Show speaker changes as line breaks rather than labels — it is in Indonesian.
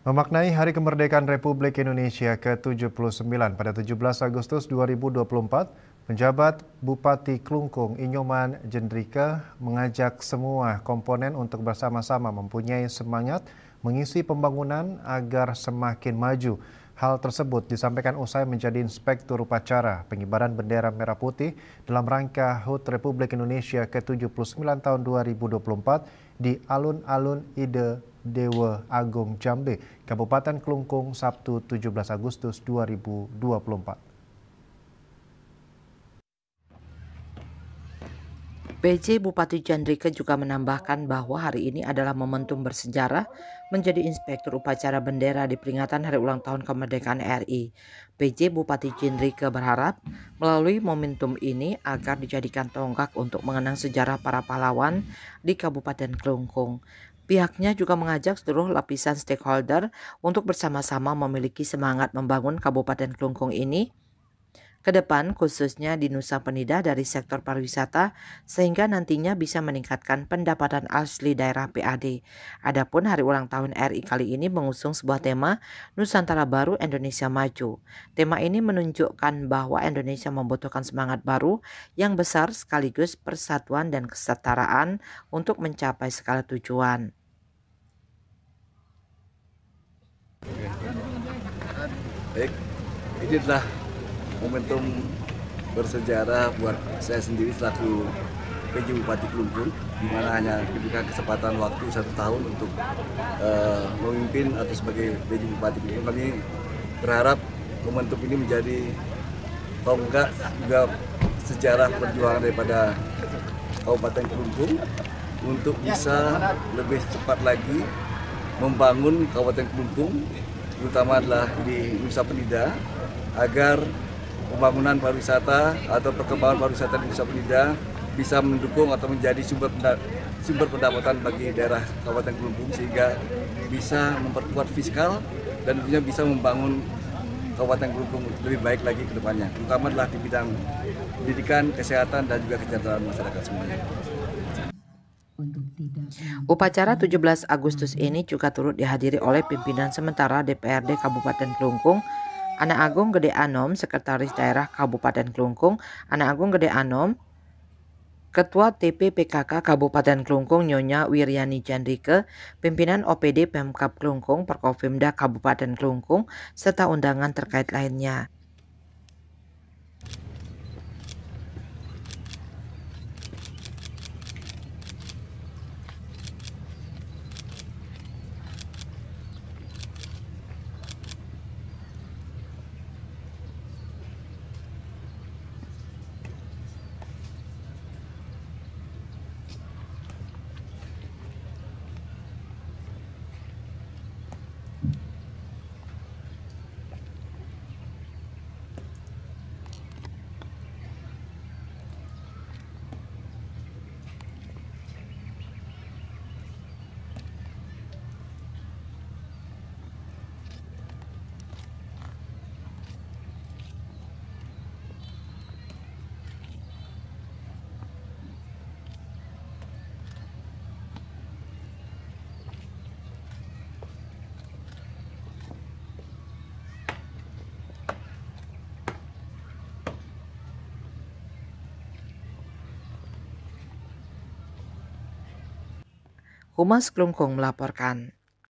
Memaknai Hari Kemerdekaan Republik Indonesia ke-79 pada 17 Agustus 2024, penjabat Bupati Klungkung Inyoman Jendrika mengajak semua komponen untuk bersama-sama mempunyai semangat mengisi pembangunan agar semakin maju. Hal tersebut disampaikan usai menjadi inspektur upacara pengibaran bendera merah putih dalam rangka HUT Republik Indonesia ke-79 tahun 2024 di Alun-Alun Ide Dewa Agung Jambe, Kabupaten Kelungkung, Sabtu 17 Agustus 2024.
PJ Bupati Jandrike juga menambahkan bahwa hari ini adalah momentum bersejarah menjadi inspektur upacara bendera di peringatan hari ulang tahun kemerdekaan RI. PJ Bupati Jandrike berharap melalui momentum ini agar dijadikan tonggak untuk mengenang sejarah para pahlawan di Kabupaten Kelungkung. Pihaknya juga mengajak seluruh lapisan stakeholder untuk bersama-sama memiliki semangat membangun Kabupaten Klungkung ini ke depan khususnya di Nusa Penida dari sektor pariwisata sehingga nantinya bisa meningkatkan pendapatan asli daerah PAD. Adapun hari ulang tahun RI kali ini mengusung sebuah tema Nusantara Baru Indonesia Maju. Tema ini menunjukkan bahwa Indonesia membutuhkan semangat baru yang besar sekaligus persatuan dan kesetaraan untuk mencapai skala tujuan.
Baik, ini adalah momentum bersejarah buat saya sendiri selaku PJ Bupati Kelungkung di mana hanya diberikan kesempatan waktu satu tahun untuk uh, memimpin atau sebagai PJ Bupati Kelungkung kami berharap momentum ini menjadi tonggak juga sejarah perjuangan daripada Kabupaten Kelungkung untuk bisa lebih cepat lagi membangun Kabupaten Kelungkung terutama adalah di Nusa Penida agar pembangunan pariwisata atau perkembangan pariwisata di Nusa Penida bisa mendukung atau menjadi sumber sumber pendapatan bagi daerah Kabupaten Kelungkung sehingga bisa memperkuat fiskal dan tentunya bisa membangun Kabupaten Kelungkung lebih baik lagi ke depannya, terutama adalah di bidang pendidikan, kesehatan, dan juga kesejahteraan masyarakat semuanya.
Upacara 17 Agustus ini juga turut dihadiri oleh pimpinan sementara DPRD Kabupaten Kelungkung, Anak Agung Gede Anom, Sekretaris Daerah Kabupaten Kelungkung, Anak Agung Gede Anom, Ketua TP PKK Kabupaten Kelungkung Nyonya Wiryani Jandrike, pimpinan OPD Pemkap Kelungkung, Perkofimda Kabupaten Kelungkung, serta undangan terkait lainnya. Humas Klungkung melaporkan.